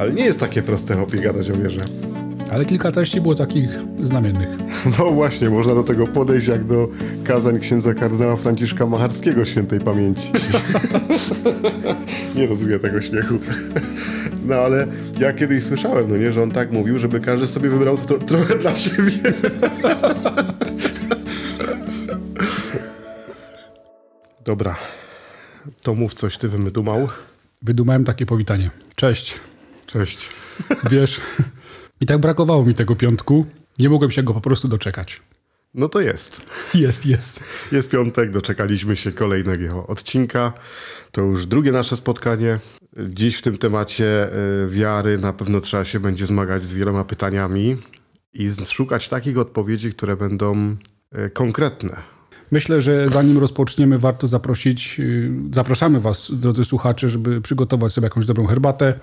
Ale nie jest takie proste hobby gadać o wierze. Ale kilka treści było takich znamiennych. No właśnie, można do tego podejść jak do kazań księdza kardynała Franciszka Macharskiego świętej pamięci. nie rozumiem tego śmiechu. No ale ja kiedyś słyszałem, no nie, że on tak mówił, żeby każdy sobie wybrał to, trochę dla siebie. Dobra, to mów coś ty wydumał. Wydumałem takie powitanie. Cześć. Cześć. Wiesz, i tak brakowało mi tego piątku. Nie mogłem się go po prostu doczekać. No to jest. Jest, jest. Jest piątek, doczekaliśmy się kolejnego odcinka. To już drugie nasze spotkanie. Dziś w tym temacie y, wiary na pewno trzeba się będzie zmagać z wieloma pytaniami i szukać takich odpowiedzi, które będą y, konkretne. Myślę, że zanim rozpoczniemy, warto zaprosić, y, zapraszamy Was, drodzy słuchacze, żeby przygotować sobie jakąś dobrą herbatę,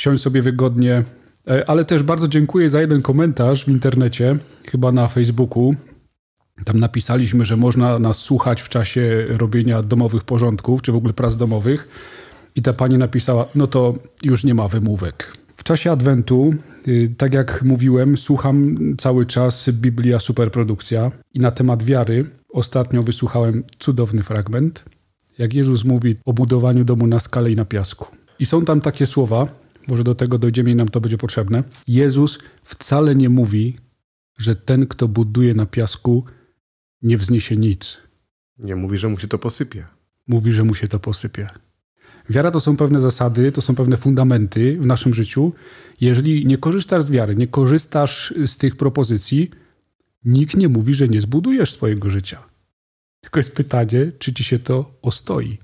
siąść sobie wygodnie. E, ale też bardzo dziękuję za jeden komentarz w internecie, chyba na Facebooku. Tam napisaliśmy, że można nas słuchać w czasie robienia domowych porządków, czy w ogóle prac domowych. I ta pani napisała: No to już nie ma wymówek. W czasie adwentu, y, tak jak mówiłem, słucham cały czas Biblia Superprodukcja i na temat wiary ostatnio wysłuchałem cudowny fragment, jak Jezus mówi o budowaniu domu na skale i na piasku. I są tam takie słowa, może do tego dojdziemy i nam to będzie potrzebne. Jezus wcale nie mówi, że ten, kto buduje na piasku, nie wzniesie nic. Nie mówi, że mu się to posypie. Mówi, że mu się to posypie. Wiara to są pewne zasady, to są pewne fundamenty w naszym życiu. Jeżeli nie korzystasz z wiary, nie korzystasz z tych propozycji, nikt nie mówi, że nie zbudujesz swojego życia. Tylko jest pytanie, czy ci się to ostoi.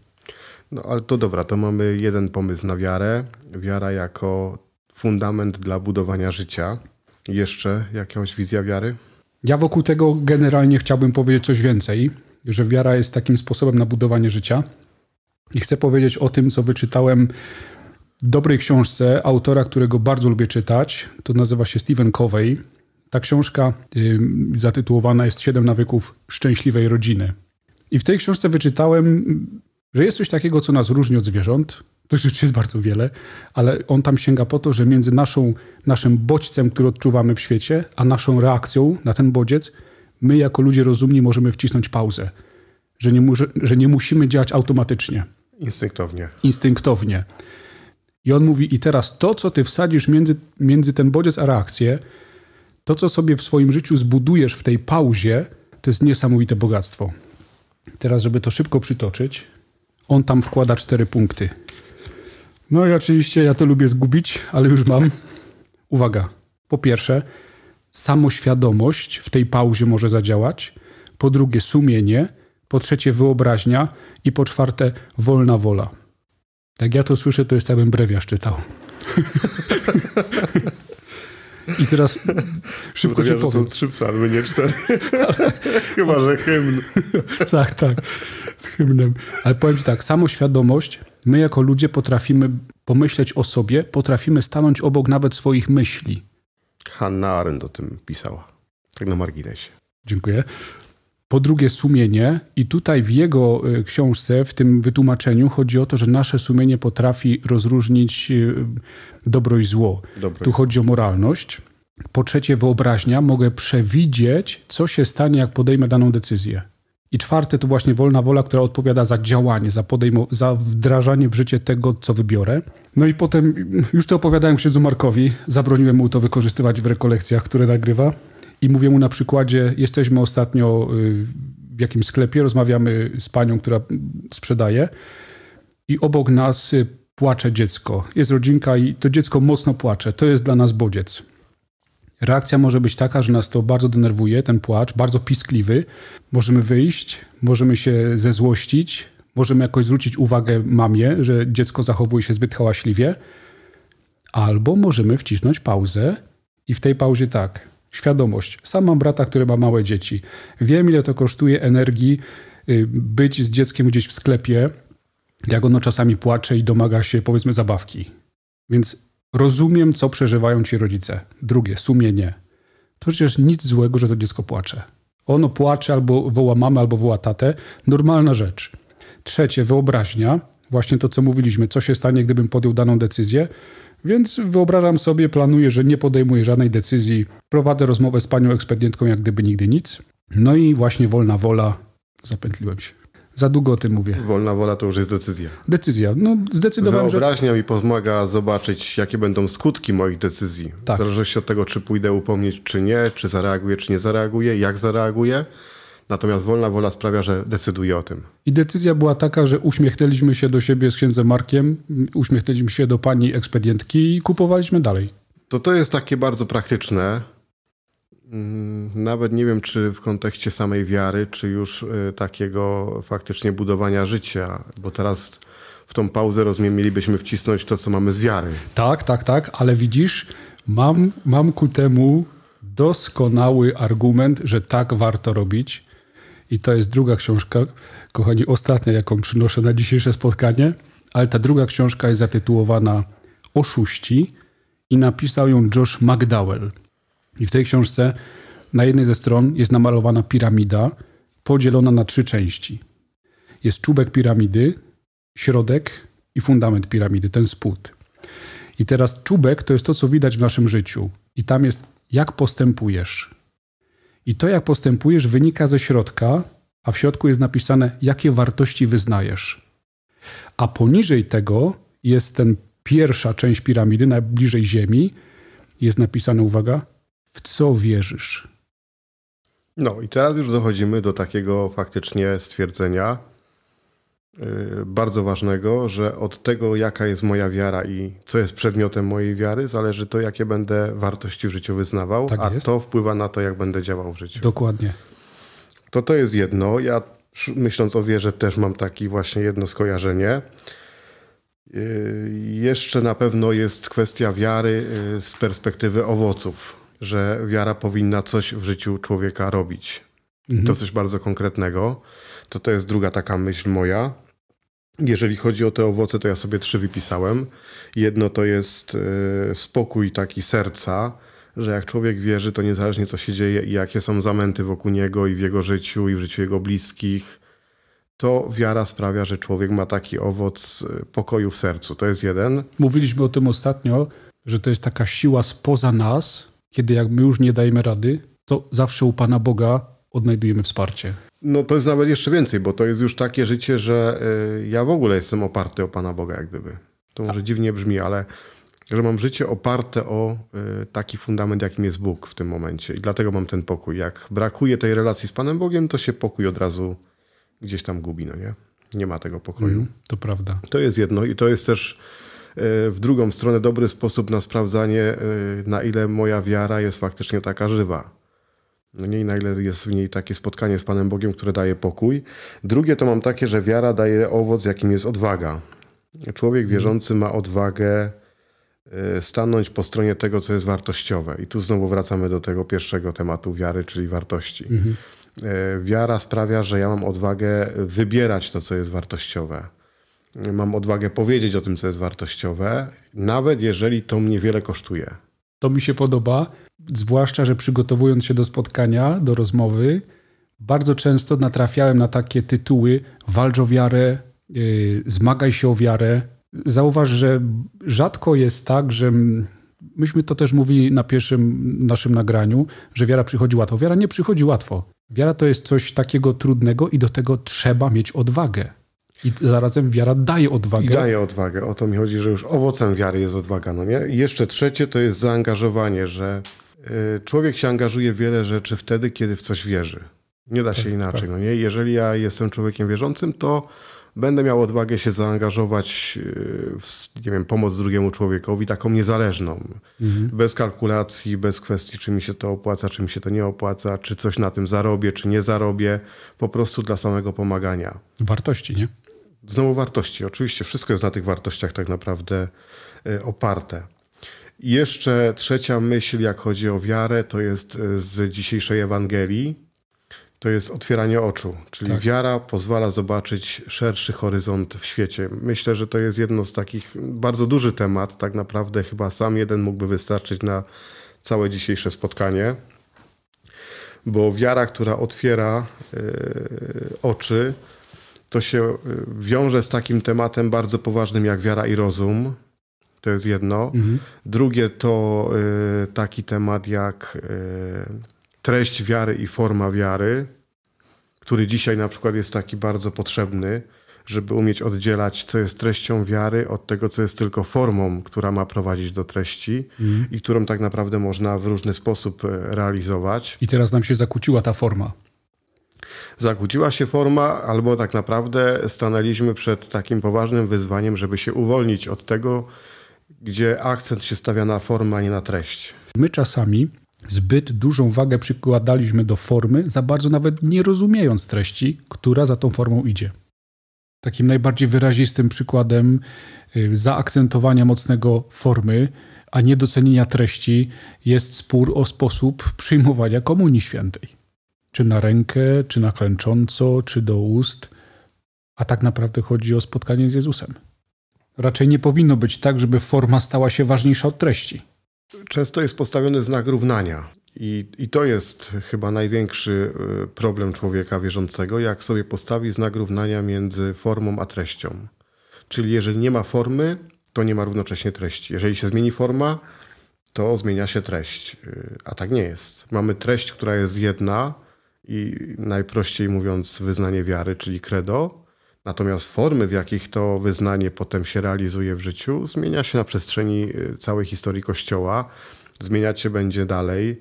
No ale to dobra, to mamy jeden pomysł na wiarę. Wiara jako fundament dla budowania życia. Jeszcze jakąś wizja wiary? Ja wokół tego generalnie chciałbym powiedzieć coś więcej, że wiara jest takim sposobem na budowanie życia. I chcę powiedzieć o tym, co wyczytałem w dobrej książce autora, którego bardzo lubię czytać. To nazywa się Stephen Covey. Ta książka y, zatytułowana jest Siedem nawyków szczęśliwej rodziny. I w tej książce wyczytałem że jest coś takiego, co nas różni od zwierząt. to rzeczy jest bardzo wiele, ale on tam sięga po to, że między naszą, naszym bodźcem, który odczuwamy w świecie, a naszą reakcją na ten bodziec, my jako ludzie rozumni możemy wcisnąć pauzę. Że nie, mu, że, że nie musimy działać automatycznie. Instynktownie. Instynktownie. I on mówi, i teraz to, co ty wsadzisz między, między ten bodziec a reakcję, to, co sobie w swoim życiu zbudujesz w tej pauzie, to jest niesamowite bogactwo. Teraz, żeby to szybko przytoczyć, on tam wkłada cztery punkty. No i oczywiście ja to lubię zgubić, ale już mam. Uwaga. Po pierwsze, samoświadomość w tej pauzie może zadziałać. Po drugie, sumienie. Po trzecie, wyobraźnia. I po czwarte, wolna wola. Tak ja to słyszę, to jest jakbym brewia czytał. I teraz szybko się powiem. są trzy psalmy, nie cztery. Chyba, że hymn. tak, tak, z hymnem. Ale powiem ci tak, samoświadomość, my jako ludzie potrafimy pomyśleć o sobie, potrafimy stanąć obok nawet swoich myśli. Hanna Arendt o tym pisała. Tak na marginesie. Dziękuję. Po drugie, sumienie, i tutaj w jego e, książce, w tym wytłumaczeniu, chodzi o to, że nasze sumienie potrafi rozróżnić e, dobro i zło. Dobro. Tu chodzi o moralność. Po trzecie, wyobraźnia, mogę przewidzieć, co się stanie, jak podejmę daną decyzję. I czwarte to właśnie wolna wola, która odpowiada za działanie, za, podejmo- za wdrażanie w życie tego, co wybiorę. No i potem, już to opowiadałem księdzu Markowi, zabroniłem mu to wykorzystywać w rekolekcjach, które nagrywa i mówię mu na przykładzie, jesteśmy ostatnio y, w jakimś sklepie, rozmawiamy z panią, która sprzedaje i obok nas y, płacze dziecko. Jest rodzinka i to dziecko mocno płacze. To jest dla nas bodziec. Reakcja może być taka, że nas to bardzo denerwuje, ten płacz, bardzo piskliwy. Możemy wyjść, możemy się zezłościć, możemy jakoś zwrócić uwagę mamie, że dziecko zachowuje się zbyt hałaśliwie, albo możemy wcisnąć pauzę i w tej pauzie tak świadomość. Sam mam brata, który ma małe dzieci. Wiem, ile to kosztuje energii y, być z dzieckiem gdzieś w sklepie, jak ono czasami płacze i domaga się, powiedzmy, zabawki. Więc rozumiem, co przeżywają ci rodzice. Drugie, sumienie. To przecież nic złego, że to dziecko płacze. Ono płacze albo woła mamę, albo woła tatę. Normalna rzecz. Trzecie, wyobraźnia. Właśnie to, co mówiliśmy, co się stanie, gdybym podjął daną decyzję. Więc wyobrażam sobie, planuję, że nie podejmuję żadnej decyzji, prowadzę rozmowę z panią ekspedientką jak gdyby nigdy nic. No i właśnie wolna wola, zapętliłem się. Za długo o tym mówię. Wolna wola to już jest decyzja. Decyzja. No, zdecydowałem, Wyobraźnia że... mi pomaga zobaczyć, jakie będą skutki moich decyzji. Tak. W zależności od tego, czy pójdę upomnieć, czy nie, czy zareaguję, czy nie zareaguję, jak zareaguję. Natomiast wolna wola sprawia, że decyduje o tym. I decyzja była taka, że uśmiechnęliśmy się do siebie z księdzem Markiem, uśmiechnęliśmy się do pani ekspedientki i kupowaliśmy dalej. To to jest takie bardzo praktyczne. Mm, nawet nie wiem, czy w kontekście samej wiary, czy już y, takiego faktycznie budowania życia, bo teraz w tą pauzę, rozumiem, mielibyśmy wcisnąć to, co mamy z wiary. Tak, tak, tak, ale widzisz, mam, mam ku temu doskonały argument, że tak warto robić, i to jest druga książka, kochani, ostatnia, jaką przynoszę na dzisiejsze spotkanie. Ale ta druga książka jest zatytułowana Oszuści i napisał ją Josh McDowell. I w tej książce na jednej ze stron jest namalowana piramida podzielona na trzy części. Jest czubek piramidy, środek i fundament piramidy, ten spód. I teraz czubek to jest to, co widać w naszym życiu. I tam jest, jak postępujesz, i to, jak postępujesz, wynika ze środka, a w środku jest napisane, jakie wartości wyznajesz. A poniżej tego jest ten pierwsza część piramidy, najbliżej Ziemi, jest napisane, uwaga, w co wierzysz. No i teraz już dochodzimy do takiego faktycznie stwierdzenia, Y, bardzo ważnego, że od tego, jaka jest moja wiara i co jest przedmiotem mojej wiary, zależy to, jakie będę wartości w życiu wyznawał, tak a jest? to wpływa na to, jak będę działał w życiu. Dokładnie. To to jest jedno. Ja myśląc o wierze też mam takie właśnie jedno skojarzenie. Y, jeszcze na pewno jest kwestia wiary y, z perspektywy owoców, że wiara powinna coś w życiu człowieka robić. Mhm. To coś bardzo konkretnego. To to jest druga taka myśl moja. Jeżeli chodzi o te owoce, to ja sobie trzy wypisałem. Jedno to jest e, spokój taki serca, że jak człowiek wierzy, to niezależnie co się dzieje i jakie są zamęty wokół niego i w jego życiu i w życiu jego bliskich, to wiara sprawia, że człowiek ma taki owoc e, pokoju w sercu. To jest jeden. Mówiliśmy o tym ostatnio, że to jest taka siła spoza nas, kiedy jak my już nie dajemy rady, to zawsze u Pana Boga odnajdujemy wsparcie. No to jest nawet jeszcze więcej, bo to jest już takie życie, że y, ja w ogóle jestem oparty o Pana Boga, jak gdyby. To może tak. dziwnie brzmi, ale że mam życie oparte o y, taki fundament, jakim jest Bóg w tym momencie. I dlatego mam ten pokój. Jak brakuje tej relacji z Panem Bogiem, to się pokój od razu gdzieś tam gubi, no nie? Nie ma tego pokoju. Mm, to prawda. To jest jedno i to jest też y, w drugą stronę dobry sposób na sprawdzanie, na ile moja wiara jest faktycznie taka żywa no nie na ile jest w niej takie spotkanie z Panem Bogiem, które daje pokój. Drugie to mam takie, że wiara daje owoc, jakim jest odwaga. Człowiek wierzący ma odwagę e, stanąć po stronie tego, co jest wartościowe. I tu znowu wracamy do tego pierwszego tematu wiary, czyli wartości. Mhm. E, wiara sprawia, że ja mam odwagę wybierać to, co jest wartościowe. Mam odwagę powiedzieć o tym, co jest wartościowe, nawet jeżeli to mnie wiele kosztuje. To mi się podoba, zwłaszcza, że przygotowując się do spotkania, do rozmowy, bardzo często natrafiałem na takie tytuły: walcz o wiarę, y, zmagaj się o wiarę. Zauważ, że rzadko jest tak, że myśmy to też mówili na pierwszym naszym nagraniu, że wiara przychodzi łatwo. Wiara nie przychodzi łatwo. Wiara to jest coś takiego trudnego i do tego trzeba mieć odwagę. I zarazem wiara daje odwagę. I daje odwagę. O to mi chodzi, że już owocem wiary jest odwaga. No nie? I jeszcze trzecie to jest zaangażowanie, że Y, człowiek się angażuje w wiele rzeczy wtedy, kiedy w coś wierzy. Nie da tak, się inaczej. Tak. No nie? Jeżeli ja jestem człowiekiem wierzącym, to będę miał odwagę się zaangażować y, w nie wiem, pomoc drugiemu człowiekowi, taką niezależną, mhm. bez kalkulacji, bez kwestii, czy mi się to opłaca, czy mi się to nie opłaca, czy coś na tym zarobię, czy nie zarobię, po prostu dla samego pomagania. Wartości, nie? Znowu wartości. Oczywiście wszystko jest na tych wartościach tak naprawdę y, oparte jeszcze trzecia myśl, jak chodzi o wiarę, to jest e, z dzisiejszej Ewangelii. To jest otwieranie oczu, czyli tak. wiara pozwala zobaczyć szerszy horyzont w świecie. Myślę, że to jest jedno z takich bardzo duży temat. Tak naprawdę chyba sam jeden mógłby wystarczyć na całe dzisiejsze spotkanie bo wiara, która otwiera yy, oczy, to się e, wiąże z takim tematem bardzo poważnym jak wiara i rozum. To jest jedno. Mhm. Drugie to y, taki temat jak y, treść wiary i forma wiary, który dzisiaj na przykład jest taki bardzo potrzebny, żeby umieć oddzielać, co jest treścią wiary od tego, co jest tylko formą, która ma prowadzić do treści mhm. i którą tak naprawdę można w różny sposób y, realizować. I teraz nam się zakłóciła ta forma zakłóciła się forma, albo tak naprawdę stanęliśmy przed takim poważnym wyzwaniem, żeby się uwolnić od tego, gdzie akcent się stawia na formę, a nie na treść. My czasami zbyt dużą wagę przykładaliśmy do formy, za bardzo nawet nie rozumiejąc treści, która za tą formą idzie. Takim najbardziej wyrazistym przykładem y, zaakcentowania mocnego formy, a niedocenienia treści jest spór o sposób przyjmowania Komunii Świętej. Czy na rękę, czy na klęcząco, czy do ust, a tak naprawdę chodzi o spotkanie z Jezusem. Raczej nie powinno być tak, żeby forma stała się ważniejsza od treści. Często jest postawiony znak równania. I, I to jest chyba największy e, problem człowieka wierzącego, jak sobie postawi znak równania między formą a treścią. Czyli jeżeli nie ma formy, to nie ma równocześnie treści. Jeżeli się zmieni forma, to zmienia się treść. E, a tak nie jest. Mamy treść, która jest jedna i najprościej mówiąc wyznanie wiary, czyli credo, Natomiast formy, w jakich to wyznanie potem się realizuje w życiu, zmienia się na przestrzeni y, całej historii Kościoła, zmieniać się będzie dalej,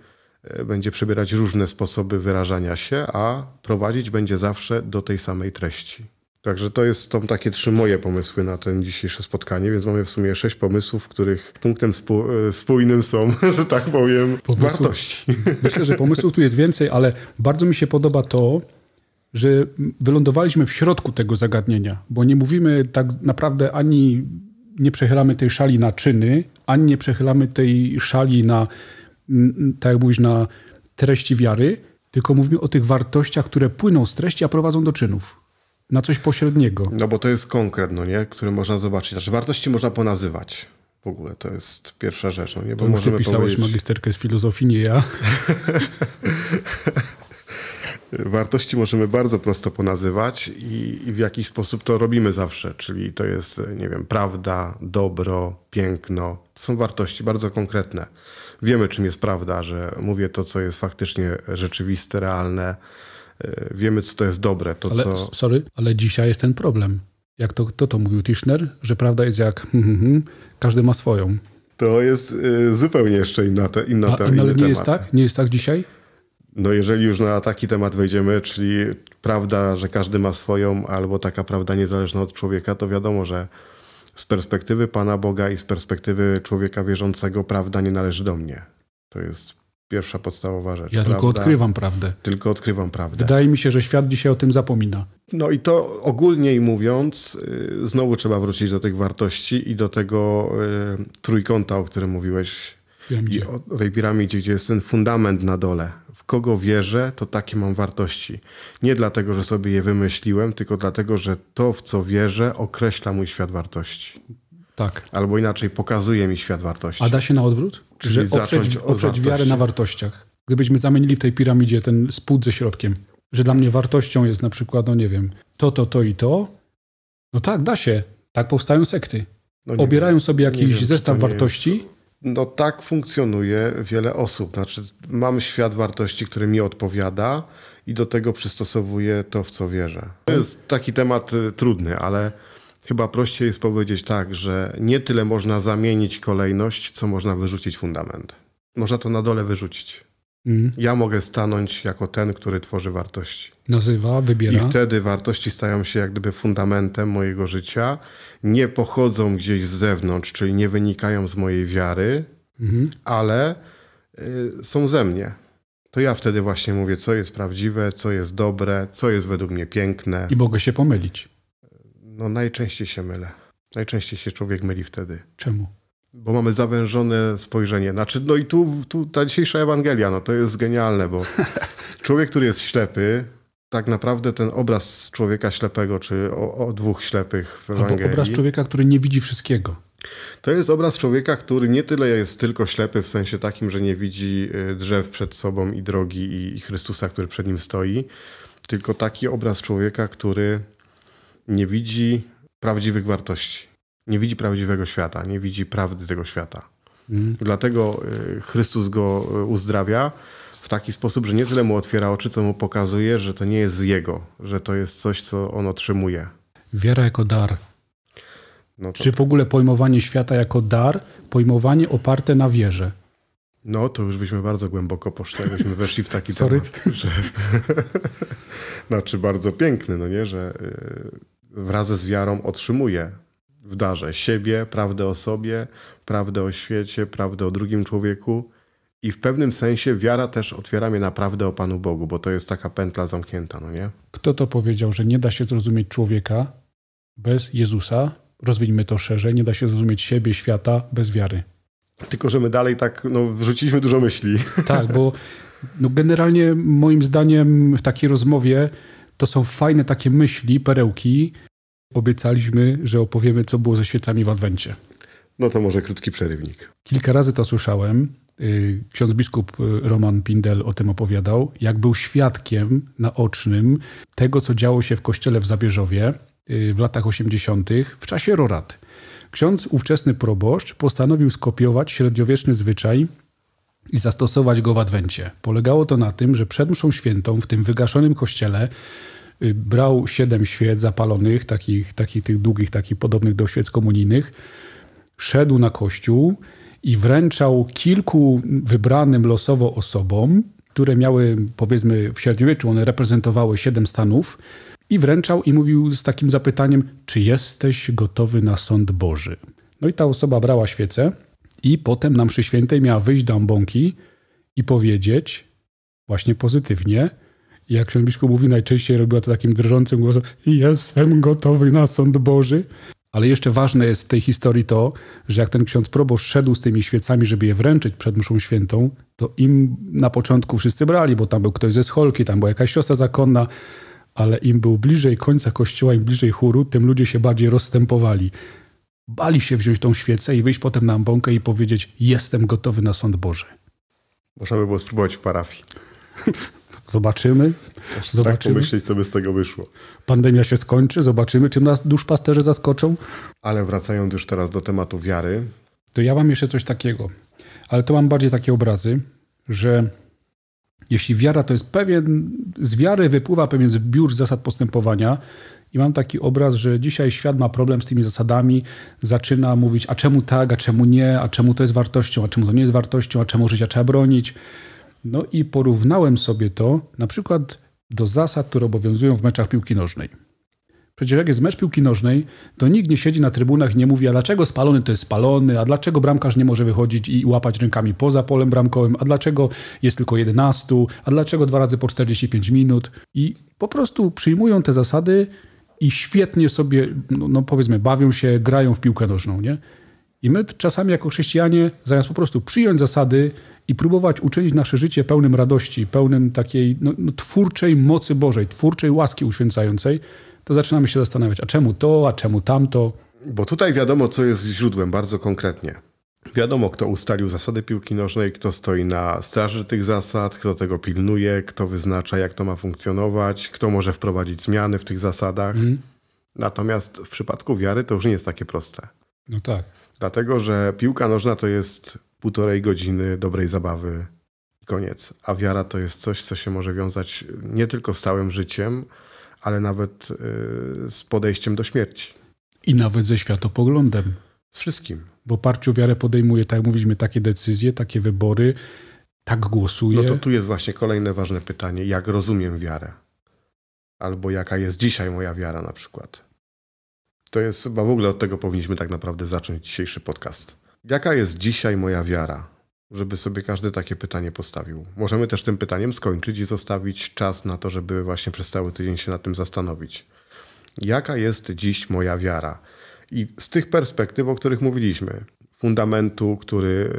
y, będzie przybierać różne sposoby wyrażania się, a prowadzić będzie zawsze do tej samej treści. Także to jest, są takie trzy moje pomysły na ten dzisiejsze spotkanie, więc mamy w sumie sześć pomysłów, których punktem y, spójnym są, że tak powiem, pomysłów. wartości. Myślę, że pomysłów tu jest więcej, ale bardzo mi się podoba to, że wylądowaliśmy w środku tego zagadnienia, bo nie mówimy tak naprawdę ani nie przechylamy tej szali na czyny, ani nie przechylamy tej szali na, tak jak mówisz, na treści wiary, tylko mówimy o tych wartościach, które płyną z treści, a prowadzą do czynów. Na coś pośredniego. No bo to jest konkret, no nie? który można zobaczyć. Znaczy wartości można ponazywać. W ogóle to jest pierwsza rzecz. No nie? Bo to możemy ty pisałeś powiedzieć... magisterkę z filozofii, nie ja. wartości możemy bardzo prosto ponazywać i, i, w jakiś sposób to robimy zawsze, czyli to jest, nie wiem, prawda, dobro, piękno. To są wartości bardzo konkretne. Wiemy, czym jest prawda, że mówię to, co jest faktycznie rzeczywiste, realne. E, wiemy, co to jest dobre. To, ale, co... Sorry, ale dzisiaj jest ten problem. Jak to, to, to mówił Tischner, że prawda jest jak hmm, hmm, hmm, każdy ma swoją. To jest e, zupełnie jeszcze inna, inna, A, no, inny ale nie jest tak? Nie jest tak dzisiaj? No jeżeli już na taki temat wejdziemy, czyli prawda, że każdy ma swoją, albo taka prawda niezależna od człowieka, to wiadomo, że z perspektywy Pana Boga i z perspektywy człowieka wierzącego prawda nie należy do mnie. To jest pierwsza podstawowa rzecz. Ja prawda, tylko odkrywam prawdę. Tylko odkrywam prawdę. Wydaje mi się, że świat dzisiaj o tym zapomina. No i to ogólnie mówiąc, y, znowu trzeba wrócić do tych wartości i do tego y, trójkąta, o którym mówiłeś. Piramidzie. O tej piramidzie, gdzie jest ten fundament na dole, kogo wierzę, to takie mam wartości. Nie dlatego, że sobie je wymyśliłem, tylko dlatego, że to, w co wierzę, określa mój świat wartości. Tak. Albo inaczej, pokazuje mi świat wartości. A da się na odwrót? Czyli że oprzeć, od oprzeć wiarę na wartościach. Gdybyśmy zamienili w tej piramidzie ten spód ze środkiem, że dla mnie wartością jest na przykład, no nie wiem, to, to, to i to. No tak, da się. Tak powstają sekty. No Obierają wiem, sobie jakiś wiem, zestaw wartości, jest... No tak funkcjonuje wiele osób. Znaczy, mam świat wartości, który mi odpowiada i do tego przystosowuję to, w co wierzę. To jest taki temat y, trudny, ale chyba prościej jest powiedzieć tak, że nie tyle można zamienić kolejność, co można wyrzucić fundament. Można to na dole wyrzucić. Mm. Ja mogę stanąć jako ten, który tworzy wartości. Nazywa, wybiera. I wtedy wartości stają się jak gdyby fundamentem mojego życia. Nie pochodzą gdzieś z zewnątrz, czyli nie wynikają z mojej wiary, mm. ale y, są ze mnie. To ja wtedy właśnie mówię, co jest prawdziwe, co jest dobre, co jest według mnie piękne. I mogę się pomylić. No najczęściej się mylę. Najczęściej się człowiek myli wtedy. Czemu? bo mamy zawężone spojrzenie. Znaczy, no i tu, tu ta dzisiejsza Ewangelia, no to jest genialne, bo człowiek, który jest ślepy, tak naprawdę ten obraz człowieka ślepego, czy o, o dwóch ślepych w Ewangelii... Albo obraz człowieka, który nie widzi wszystkiego. To jest obraz człowieka, który nie tyle jest tylko ślepy w sensie takim, że nie widzi y, drzew przed sobą i drogi i Chrystusa, który przed nim stoi, tylko taki obraz człowieka, który nie widzi prawdziwych wartości nie widzi prawdziwego świata, nie widzi prawdy tego świata. Mm. Dlatego y, Chrystus go y, uzdrawia w taki sposób, że nie tyle mu otwiera oczy, co mu pokazuje, że to nie jest z jego, że to jest coś, co on otrzymuje. Wiara jako dar. No to... Czy w ogóle pojmowanie świata jako dar, pojmowanie oparte na wierze? No, to już byśmy bardzo głęboko poszli, byśmy weszli w taki Sorry. temat, że... znaczy bardzo piękny, no nie, że y, wraz z wiarą otrzymuje w darze siebie, prawdę o sobie, prawdę o świecie, prawdę o drugim człowieku. I w pewnym sensie wiara też otwiera mnie naprawdę o Panu Bogu, bo to jest taka pętla zamknięta, no nie? Kto to powiedział, że nie da się zrozumieć człowieka bez Jezusa? Rozwiniemy to szerzej. Nie da się zrozumieć siebie, świata bez wiary. Tylko, że my dalej tak, no, wrzuciliśmy dużo myśli. Tak, bo no, generalnie moim zdaniem w takiej rozmowie to są fajne takie myśli, perełki, obiecaliśmy, że opowiemy, co było ze świecami w Adwencie. No to może krótki przerywnik. Kilka razy to słyszałem. Y, ksiądz biskup y, Roman Pindel o tym opowiadał, jak był świadkiem naocznym tego, co działo się w kościele w Zabierzowie y, w latach 80. w czasie Rorat. Ksiądz, ówczesny proboszcz, postanowił skopiować średniowieczny zwyczaj i zastosować go w Adwencie. Polegało to na tym, że przed mszą świętą w tym wygaszonym kościele Y, brał siedem świec zapalonych, takich, takich tych długich, takich podobnych do świec komunijnych, szedł na kościół i wręczał kilku wybranym losowo osobom, które miały, powiedzmy, w średniowieczu one reprezentowały siedem stanów, i wręczał i mówił z takim zapytaniem: Czy jesteś gotowy na sąd Boży? No i ta osoba brała świecę i potem na mszy świętej miała wyjść do ambonki i powiedzieć, właśnie pozytywnie, jak się biskup mówi, najczęściej robiła to takim drżącym głosem: Jestem gotowy na sąd Boży. Ale jeszcze ważne jest w tej historii to, że jak ten ksiądz proboszcz szedł z tymi świecami, żeby je wręczyć przed mszą świętą, to im na początku wszyscy brali, bo tam był ktoś ze scholki, tam była jakaś siostra zakonna, ale im był bliżej końca kościoła, im bliżej chóru, tym ludzie się bardziej rozstępowali. Bali się wziąć tą świecę i wyjść potem na ambonkę i powiedzieć: Jestem gotowy na sąd Boży. Można by było spróbować w parafii. Zobaczymy. Tak zobaczymy. Tak pomyśleć, co by z tego wyszło. Pandemia się skończy, zobaczymy, czym nas duszpasterze zaskoczą. Ale wracając już teraz do tematu wiary. To ja mam jeszcze coś takiego, ale to mam bardziej takie obrazy, że jeśli wiara to jest pewien, z wiary wypływa pewien zbiór zasad postępowania, i mam taki obraz, że dzisiaj świat ma problem z tymi zasadami, zaczyna mówić, a czemu tak, a czemu nie, a czemu to jest wartością, a czemu to nie jest wartością, a czemu życia trzeba bronić. No i porównałem sobie to na przykład do zasad, które obowiązują w meczach piłki nożnej. Przecież jak jest mecz piłki nożnej, to nikt nie siedzi na trybunach i nie mówi, a dlaczego spalony to jest spalony, a dlaczego bramkarz nie może wychodzić i łapać rękami poza polem bramkowym, a dlaczego jest tylko 11, a dlaczego dwa razy po 45 minut. I po prostu przyjmują te zasady i świetnie sobie, no, no powiedzmy, bawią się, grają w piłkę nożną, nie? I my czasami jako chrześcijanie, zamiast po prostu przyjąć zasady, i próbować uczynić nasze życie pełnym radości, pełnym takiej no, no, twórczej mocy Bożej, twórczej łaski uświęcającej, to zaczynamy się zastanawiać, a czemu to, a czemu tamto. Bo tutaj wiadomo, co jest źródłem bardzo konkretnie. Wiadomo, kto ustalił zasady piłki nożnej, kto stoi na straży tych zasad, kto tego pilnuje, kto wyznacza, jak to ma funkcjonować, kto może wprowadzić zmiany w tych zasadach. Mhm. Natomiast w przypadku wiary to już nie jest takie proste. No tak. Dlatego, że piłka nożna to jest półtorej godziny dobrej zabawy i koniec. A wiara to jest coś, co się może wiązać nie tylko z całym życiem, ale nawet y, z podejściem do śmierci. I nawet ze światopoglądem. Z wszystkim. W oparciu o wiarę podejmuje, tak jak mówiliśmy, takie decyzje, takie wybory, tak głosuje. No to tu jest właśnie kolejne ważne pytanie. Jak rozumiem wiarę? Albo jaka jest dzisiaj moja wiara na przykład? To jest chyba w ogóle od tego powinniśmy tak naprawdę zacząć dzisiejszy podcast. Jaka jest dzisiaj moja wiara? Żeby sobie każdy takie pytanie postawił. Możemy też tym pytaniem skończyć i zostawić czas na to, żeby właśnie przez cały tydzień się nad tym zastanowić. Jaka jest dziś moja wiara? I z tych perspektyw, o których mówiliśmy, fundamentu, który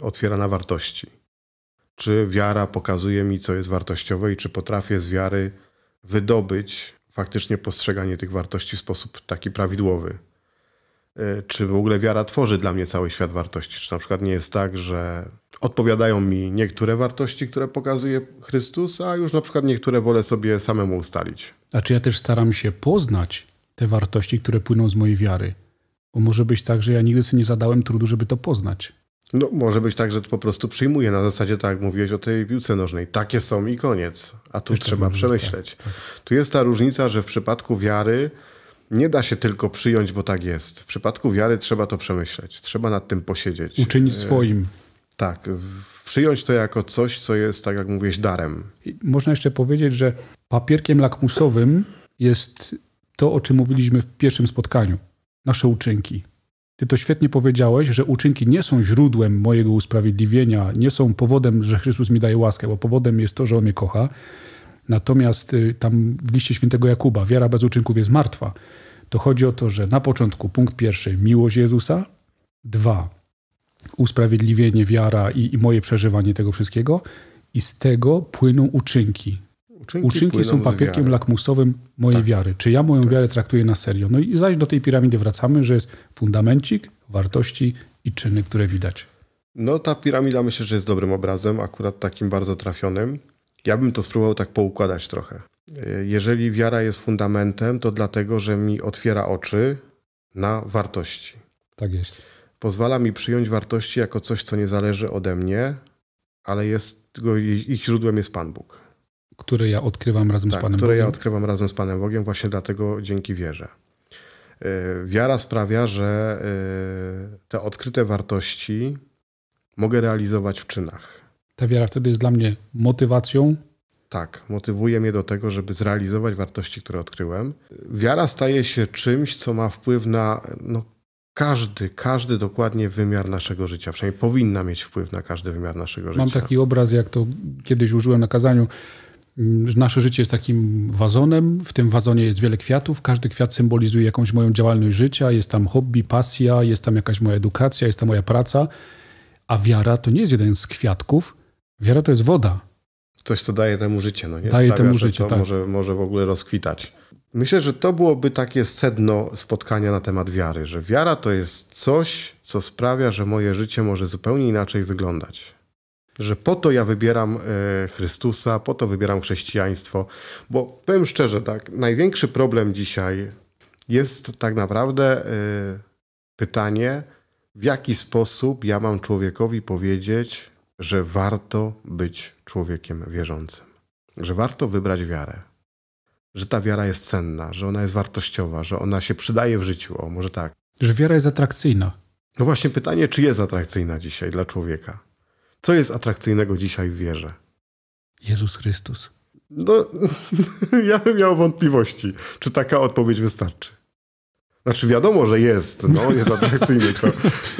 e, otwiera na wartości. Czy wiara pokazuje mi, co jest wartościowe i czy potrafię z wiary wydobyć faktycznie postrzeganie tych wartości w sposób taki prawidłowy? E, czy w ogóle wiara tworzy dla mnie cały świat wartości. Czy na przykład nie jest tak, że odpowiadają mi niektóre wartości, które pokazuje Chrystus, a już na przykład niektóre wolę sobie samemu ustalić. A czy ja też staram się poznać te wartości, które płyną z mojej wiary? Bo może być tak, że ja nigdy sobie nie zadałem trudu, żeby to poznać. No, może być tak, że to po prostu przyjmuję na zasadzie, tak jak mówiłeś o tej piłce nożnej. Takie są i koniec. A tu tak trzeba tak, przemyśleć. Tak, tak. Tu jest ta różnica, że w przypadku wiary nie da się tylko przyjąć, bo tak jest. W przypadku wiary trzeba to przemyśleć, trzeba nad tym posiedzieć. Uczynić e, swoim. Tak, przyjąć to jako coś, co jest, tak jak mówiłeś, darem. I można jeszcze powiedzieć, że papierkiem lakmusowym jest to, o czym mówiliśmy w pierwszym spotkaniu nasze uczynki. Ty to świetnie powiedziałeś, że uczynki nie są źródłem mojego usprawiedliwienia, nie są powodem, że Chrystus mi daje łaskę, bo powodem jest to, że On mnie kocha. Natomiast y, tam w liście świętego Jakuba wiara bez uczynków jest martwa to chodzi o to, że na początku punkt pierwszy miłość Jezusa, dwa usprawiedliwienie, wiara i, i moje przeżywanie tego wszystkiego i z tego płyną uczynki. Uczynki, uczynki są papierkiem lakmusowym mojej tak. wiary. Czy ja moją tak. wiarę traktuję na serio? No i zaś do tej piramidy wracamy, że jest fundamencik, wartości i czyny, które widać. No ta piramida myślę, że jest dobrym obrazem, akurat takim bardzo trafionym. Ja bym to spróbował tak poukładać trochę. Jeżeli wiara jest fundamentem, to dlatego, że mi otwiera oczy na wartości. Tak jest. Pozwala mi przyjąć wartości jako coś, co nie zależy ode mnie, ale jest, ich źródłem jest Pan Bóg. Które ja odkrywam razem tak, z Panem Bogiem. Które ja odkrywam razem z Panem Bogiem, właśnie dlatego dzięki wierze. E, wiara sprawia, że e, te odkryte wartości mogę realizować w czynach. Ta wiara wtedy jest dla mnie motywacją, tak, motywuje mnie do tego, żeby zrealizować wartości, które odkryłem. Wiara staje się czymś, co ma wpływ na no, każdy, każdy dokładnie wymiar naszego życia. Przynajmniej powinna mieć wpływ na każdy wymiar naszego życia. Mam taki obraz, jak to kiedyś użyłem na kazaniu. Mm, nasze życie jest takim wazonem. W tym wazonie jest wiele kwiatów. Każdy kwiat symbolizuje jakąś moją działalność życia. Jest tam hobby, pasja, jest tam jakaś moja edukacja, jest tam moja praca. A wiara to nie jest jeden z kwiatków. Wiara to jest woda coś, co daje temu życie. No nie? Daje Sprawia, temu życie, to tak. może, może w ogóle rozkwitać. Myślę, że to byłoby takie sedno spotkania na temat wiary, że wiara to jest coś, co sprawia, że moje życie może zupełnie inaczej wyglądać. Że po to ja wybieram e, Chrystusa, po to wybieram chrześcijaństwo, bo powiem szczerze, tak, największy problem dzisiaj jest tak naprawdę e, pytanie, w jaki sposób ja mam człowiekowi powiedzieć, że warto być człowiekiem wierzącym, że warto wybrać wiarę, że ta wiara jest cenna, że ona jest wartościowa, że ona się przydaje w życiu, o może tak. Że wiara jest atrakcyjna. No właśnie pytanie, czy jest atrakcyjna dzisiaj dla człowieka? Co jest atrakcyjnego dzisiaj w wierze? Jezus Chrystus. No, ja bym miał wątpliwości, czy taka odpowiedź wystarczy. Znaczy, wiadomo, że jest, no, jest atrakcyjny, to,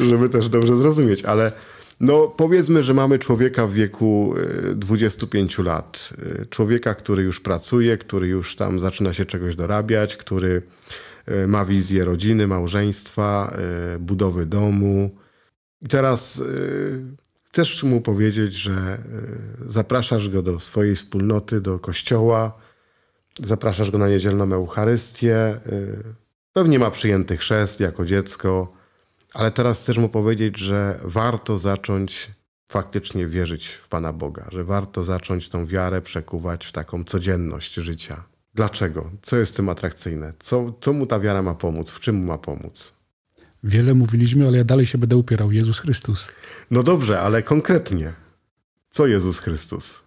żeby też dobrze zrozumieć, ale no, powiedzmy, że mamy człowieka w wieku 25 e, lat. E, człowieka, który już pracuje, który już tam zaczyna się czegoś dorabiać, który e, ma wizję rodziny, małżeństwa, budowy domu. I teraz chcesz mu powiedzieć, że zapraszasz go do swojej wspólnoty, do kościoła, zapraszasz go na niedzielną Eucharystię. Pewnie ma przyjęty chrzest jako dziecko ale teraz chcesz mu powiedzieć, że warto zacząć faktycznie wierzyć w Pana Boga, że warto zacząć tą wiarę przekuwać w taką codzienność życia. Dlaczego? Co jest tym atrakcyjne? Co, co mu ta wiara ma pomóc? W czym mu ma pomóc? Wiele mówiliśmy, ale ja dalej się będę upierał. Jezus Chrystus. No dobrze, ale konkretnie. Co Jezus Chrystus?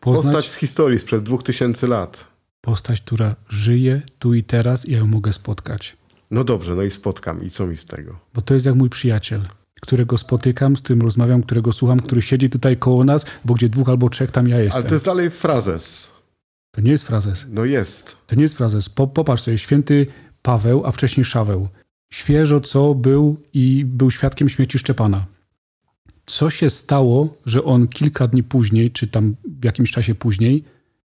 Poznać, postać z historii sprzed 2000 lat. Postać, która żyje tu i teraz i ja ją mogę spotkać. No dobrze, no i spotkam. I co mi z tego? Bo to jest jak mój przyjaciel którego spotykam, z którym rozmawiam, którego słucham, który siedzi tutaj koło nas, bo gdzie dwóch albo trzech, tam ja jestem. Ale to jest dalej frazes. To nie jest frazes. No jest. To nie jest frazes. Po, popatrz sobie, święty Paweł, a wcześniej Szaweł. Świeżo co był i był świadkiem śmierci Szczepana. Co się stało, że on kilka dni później, czy tam w jakimś czasie później,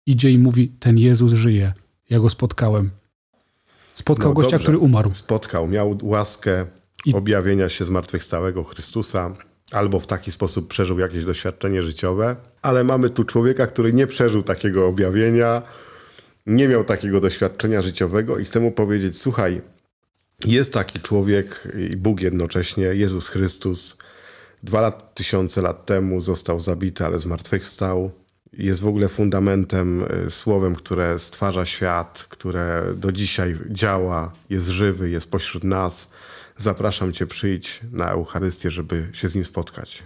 idzie i mówi, ten Jezus żyje, ja go spotkałem. Spotkał no, gościa, dobrze. który umarł. Spotkał, miał łaskę I... objawienia się zmartwychwstałego Chrystusa, albo w taki sposób przeżył jakieś doświadczenie życiowe, ale mamy tu człowieka, który nie przeżył takiego objawienia, nie miał takiego doświadczenia życiowego i chcę mu powiedzieć: Słuchaj, jest taki człowiek i Bóg jednocześnie, Jezus Chrystus. Dwa lat, tysiące lat temu został zabity, ale zmartwychwstał jest w ogóle fundamentem, y, słowem, które stwarza świat, które do dzisiaj działa, jest żywy, jest pośród nas. Zapraszam Cię, przyjdź na Eucharystię, żeby się z nim spotkać.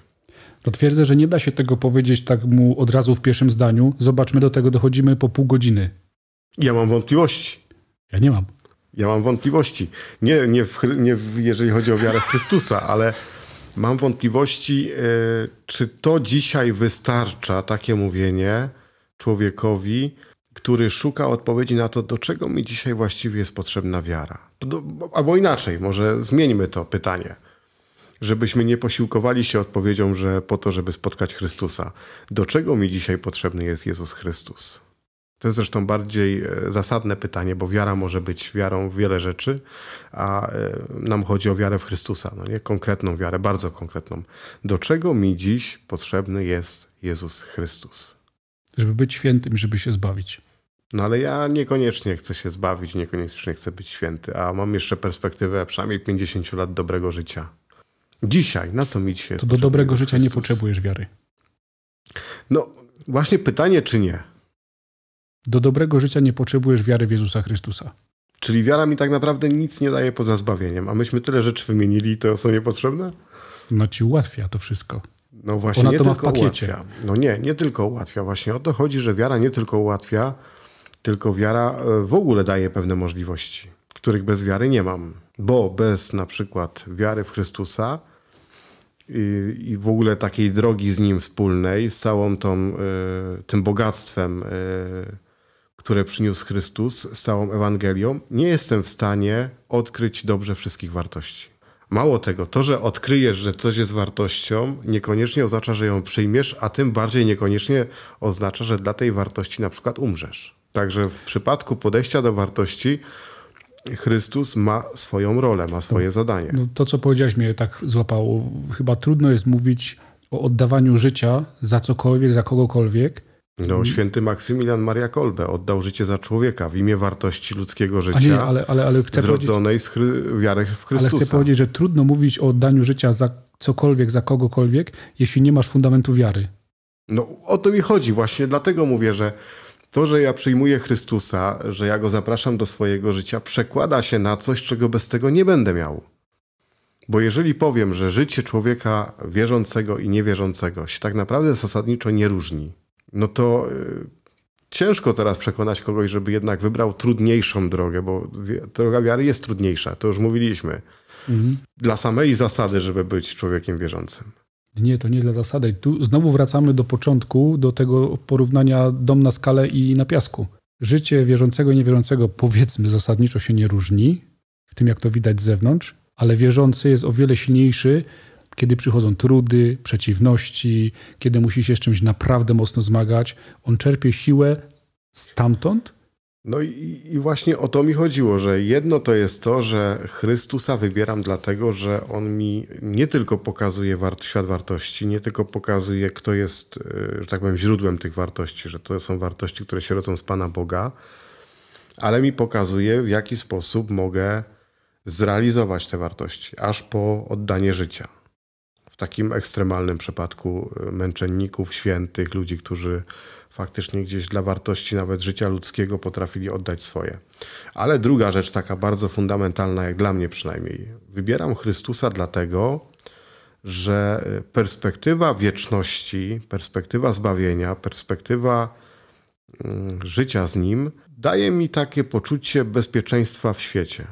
To twierdzę, że nie da się tego powiedzieć tak mu od razu w pierwszym zdaniu. Zobaczmy, do tego dochodzimy po pół godziny. Ja mam wątpliwości. Ja nie mam. Ja mam wątpliwości. Nie, nie, w, nie w, jeżeli chodzi o wiarę w Chrystusa, ale Mam wątpliwości, e, czy to dzisiaj wystarcza takie mówienie człowiekowi, który szuka odpowiedzi na to, do czego mi dzisiaj właściwie jest potrzebna wiara. Albo inaczej, może zmieńmy to pytanie, żebyśmy nie posiłkowali się odpowiedzią, że po to, żeby spotkać Chrystusa, do czego mi dzisiaj potrzebny jest Jezus Chrystus? To jest zresztą bardziej e, zasadne pytanie, bo wiara może być wiarą w wiele rzeczy, a e, nam chodzi o wiarę w Chrystusa, no nie? konkretną wiarę, bardzo konkretną. Do czego mi dziś potrzebny jest Jezus Chrystus? Żeby być świętym, żeby się zbawić. No ale ja niekoniecznie chcę się zbawić, niekoniecznie chcę być święty, a mam jeszcze perspektywę przynajmniej 50 lat dobrego życia. Dzisiaj, na co mi dzisiaj? To do dobrego Jezus życia Chrystus? nie potrzebujesz wiary. No właśnie pytanie, czy nie? Do dobrego życia nie potrzebujesz wiary w Jezusa Chrystusa. Czyli wiara mi tak naprawdę nic nie daje poza zbawieniem, a myśmy tyle rzeczy wymienili i to są niepotrzebne? No ci ułatwia to wszystko. No właśnie, Ona nie to tylko ma w pakiecie. ułatwia. No nie, nie tylko ułatwia. Właśnie o to chodzi, że wiara nie tylko ułatwia, tylko wiara e, w ogóle daje pewne możliwości, których bez wiary nie mam. Bo bez na przykład wiary w Chrystusa i, i w ogóle takiej drogi z Nim wspólnej, z całą tą, e, tym bogactwem e, które przyniósł Chrystus z całą Ewangelią, nie jestem w stanie odkryć dobrze wszystkich wartości. Mało tego, to, że odkryjesz, że coś jest wartością, niekoniecznie oznacza, że ją przyjmiesz, a tym bardziej niekoniecznie oznacza, że dla tej wartości na przykład umrzesz. Także w przypadku podejścia do wartości Chrystus ma swoją rolę, ma swoje to, zadanie. No to, co powiedziałeś, mnie tak złapało. Chyba trudno jest mówić o oddawaniu życia za cokolwiek, za kogokolwiek, no, mhm. święty Maksymilian Maria Kolbe oddał życie za człowieka w imię wartości ludzkiego życia, nie, ale, ale, ale chcę zrodzonej z chry- wiary w Chrystusa. Ale chcę powiedzieć, że trudno mówić o oddaniu życia za cokolwiek, za kogokolwiek, jeśli nie masz fundamentu wiary. No, o to mi chodzi właśnie, dlatego mówię, że to, że ja przyjmuję Chrystusa, że ja go zapraszam do swojego życia, przekłada się na coś, czego bez tego nie będę miał. Bo jeżeli powiem, że życie człowieka wierzącego i niewierzącego się tak naprawdę zasadniczo nie różni, no to y, ciężko teraz przekonać kogoś, żeby jednak wybrał trudniejszą drogę, bo droga wiary jest trudniejsza, to już mówiliśmy. Mhm. Dla samej zasady, żeby być człowiekiem wierzącym. Nie, to nie dla zasady. Tu znowu wracamy do początku, do tego porównania dom na skale i na piasku. Życie wierzącego i niewierzącego powiedzmy zasadniczo się nie różni, w tym jak to widać z zewnątrz, ale wierzący jest o wiele silniejszy kiedy przychodzą trudy, przeciwności, kiedy musi się z czymś naprawdę mocno zmagać, on czerpie siłę stamtąd. No i, i, właśnie o to mi chodziło, że jedno to jest to, że Chrystusa wybieram dlatego, że on mi nie tylko pokazuje wart, świat wartości, nie tylko pokazuje, kto jest, e, że tak powiem, źródłem tych wartości, że to są wartości, które się rodzą z Pana Boga, ale mi pokazuje, w jaki sposób mogę zrealizować te wartości, aż po oddanie życia takim ekstremalnym przypadku y, męczenników, świętych, ludzi, którzy faktycznie gdzieś dla wartości nawet życia ludzkiego potrafili oddać swoje. Ale druga rzecz, taka bardzo fundamentalna, jak dla mnie przynajmniej, wybieram Chrystusa dlatego, że y, perspektywa wieczności, perspektywa zbawienia, perspektywa mm, życia z Nim daje mi takie poczucie bezpieczeństwa w świecie.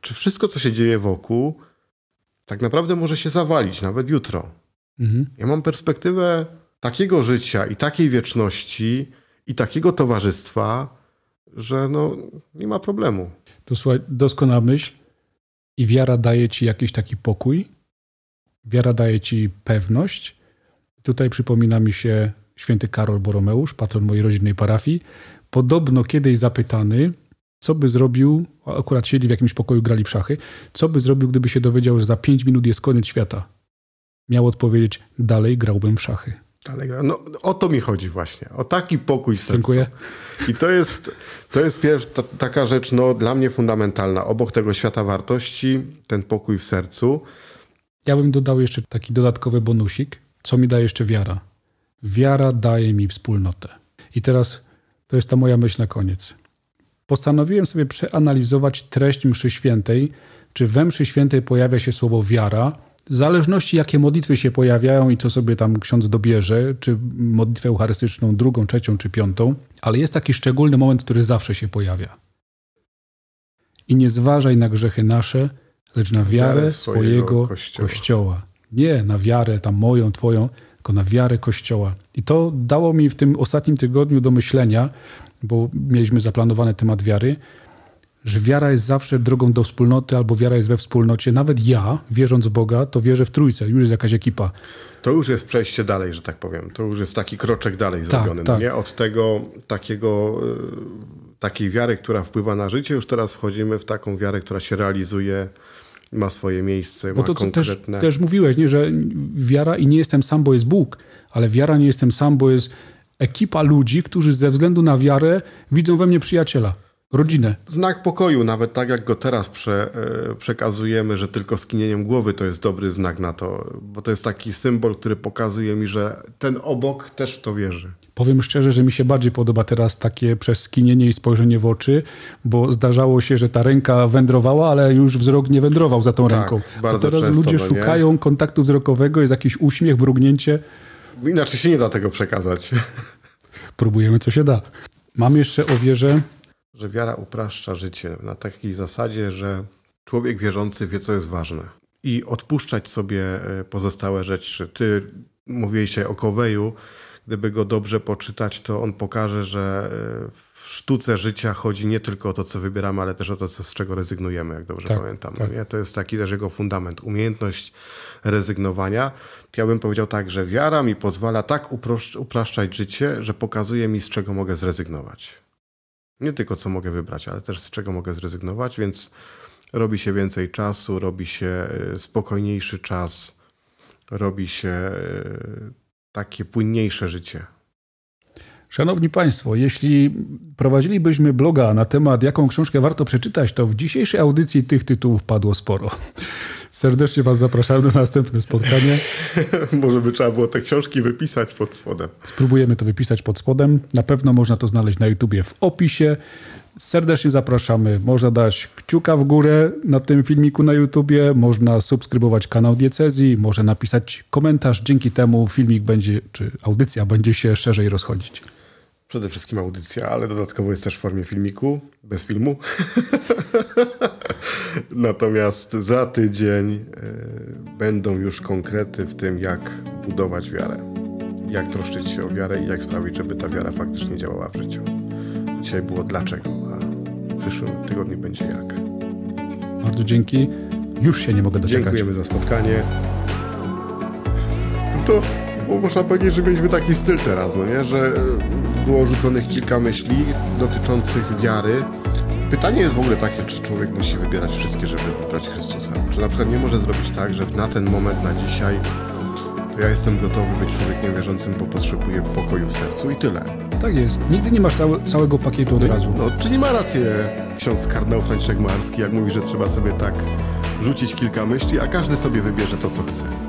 Czy wszystko, co się dzieje wokół, tak naprawdę może się zawalić nawet jutro. Mhm. Ja mam perspektywę takiego życia i takiej wieczności i takiego towarzystwa, że no, nie ma problemu. To słuchaj, doskonała myśl i wiara daje ci jakiś taki pokój, wiara daje ci pewność. Tutaj przypomina mi się święty Karol Boromeusz, patron mojej rodzinnej parafii. Podobno kiedyś zapytany, co by zrobił, akurat siedzieli w jakimś pokoju, grali w szachy, co by zrobił, gdyby się dowiedział, że za 5 minut jest koniec świata? Miał odpowiedzieć, dalej grałbym w szachy. Dalej gra. No o to mi chodzi właśnie. O taki pokój w sercu. Dziękuję. I to jest, to jest pierwsza ta, taka rzecz no, dla mnie fundamentalna. Obok tego świata wartości, ten pokój w sercu. Ja bym dodał jeszcze taki dodatkowy bonusik, co mi daje jeszcze wiara. Wiara daje mi wspólnotę. I teraz to jest ta moja myśl na koniec postanowiłem sobie przeanalizować treść mszy świętej, czy we mszy świętej pojawia się słowo wiara, w zależności jakie modlitwy się pojawiają i co sobie tam ksiądz dobierze, czy modlitwę eucharystyczną drugą, trzecią czy piątą, ale jest taki szczególny moment, który zawsze się pojawia. I nie zważaj na grzechy nasze, lecz na wiarę swojego kościoła. kościoła. Nie na wiarę tam moją, twoją, tylko na wiarę Kościoła. I to dało mi w tym ostatnim tygodniu do myślenia, bo mieliśmy zaplanowany temat wiary, że wiara jest zawsze drogą do wspólnoty albo wiara jest we wspólnocie. Nawet ja, wierząc w Boga, to wierzę w Trójce, już jest jakaś ekipa. To już jest przejście dalej, że tak powiem. To już jest taki kroczek dalej tak, zrobiony. No tak. Nie od tego takiego, y, takiej wiary, która wpływa na życie, już teraz wchodzimy w taką wiarę, która się realizuje ma swoje miejsce, bo to, konkretne... Też, też mówiłeś, nie, że wiara i nie jestem sam, bo jest Bóg, ale wiara nie jestem sam, bo jest ekipa ludzi, którzy ze względu na wiarę widzą we mnie przyjaciela, rodzinę. Znak pokoju, nawet tak jak go teraz prze, e, przekazujemy, że tylko skinieniem głowy to jest dobry znak na to, bo to jest taki symbol, który pokazuje mi, że ten obok też w to wierzy. Powiem szczerze, że mi się bardziej podoba teraz takie przez skinienie i spojrzenie w oczy, bo zdarzało się, że ta ręka wędrowała, ale już wzrok nie wędrował za tą tak, ręką. A teraz ludzie no szukają kontaktu wzrokowego, jest jakiś uśmiech, brugnięcie inaczej się nie da tego przekazać. Próbujemy, co się da. Mam jeszcze o wierze. Że wiara upraszcza życie na takiej zasadzie, że człowiek wierzący wie, co jest ważne i odpuszczać sobie e, pozostałe rzeczy. Ty mówiłeś o Koweju, gdyby go dobrze poczytać, to on pokaże, że e, w sztuce życia chodzi nie tylko o to, co wybieramy, ale też o to, co, z czego rezygnujemy, jak dobrze tak, pamiętam. Tak. to jest taki też jego fundament, umiejętność rezygnowania. Ja bym powiedział tak, że wiara mi pozwala tak upraszczać życie, że pokazuje mi, z czego mogę zrezygnować. Nie tylko co mogę wybrać, ale też z czego mogę zrezygnować, więc robi się więcej czasu, robi się e, spokojniejszy czas, robi się e, takie płynniejsze życie? Szanowni Państwo, jeśli prowadzilibyśmy bloga na temat, jaką książkę warto przeczytać, to w dzisiejszej audycji tych tytułów padło sporo. Serdecznie Was zapraszam do następne spotkanie. Może by trzeba było te książki wypisać pod spodem. Spróbujemy to wypisać pod spodem. Na pewno można to znaleźć na YouTubie w opisie. Serdecznie zapraszamy. Można dać kciuka w górę na tym filmiku na YouTubie, można subskrybować kanał Diecezji, można napisać komentarz. Dzięki temu filmik będzie, czy audycja będzie się szerzej rozchodzić. Przede wszystkim audycja, ale dodatkowo jest też w formie filmiku, bez filmu. Natomiast za tydzień e, będą już konkrety w tym, jak budować wiarę, jak troszczyć się o wiarę i jak sprawić, żeby ta wiara faktycznie działała w życiu. Dzisiaj było dlaczego, a w przyszłym tygodniu będzie jak. Bardzo dzięki. Już się nie mogę doczekać. Dziękujemy za spotkanie. No to bo można powiedzieć, że mieliśmy taki styl teraz, no nie? że było rzuconych kilka myśli dotyczących wiary. Pytanie jest w ogóle takie, czy człowiek musi wybierać wszystkie, żeby wybrać Chrystusa. Czy na przykład nie może zrobić tak, że na ten moment, na dzisiaj ja jestem gotowy być człowiekiem wierzącym, bo potrzebuję pokoju w sercu i tyle. Tak jest. Nigdy nie masz całego pakietu od razu. No, czyli ma rację ksiądz kardynał Franciszek Marski, jak mówi, że trzeba sobie tak rzucić kilka myśli, a każdy sobie wybierze to, co chce.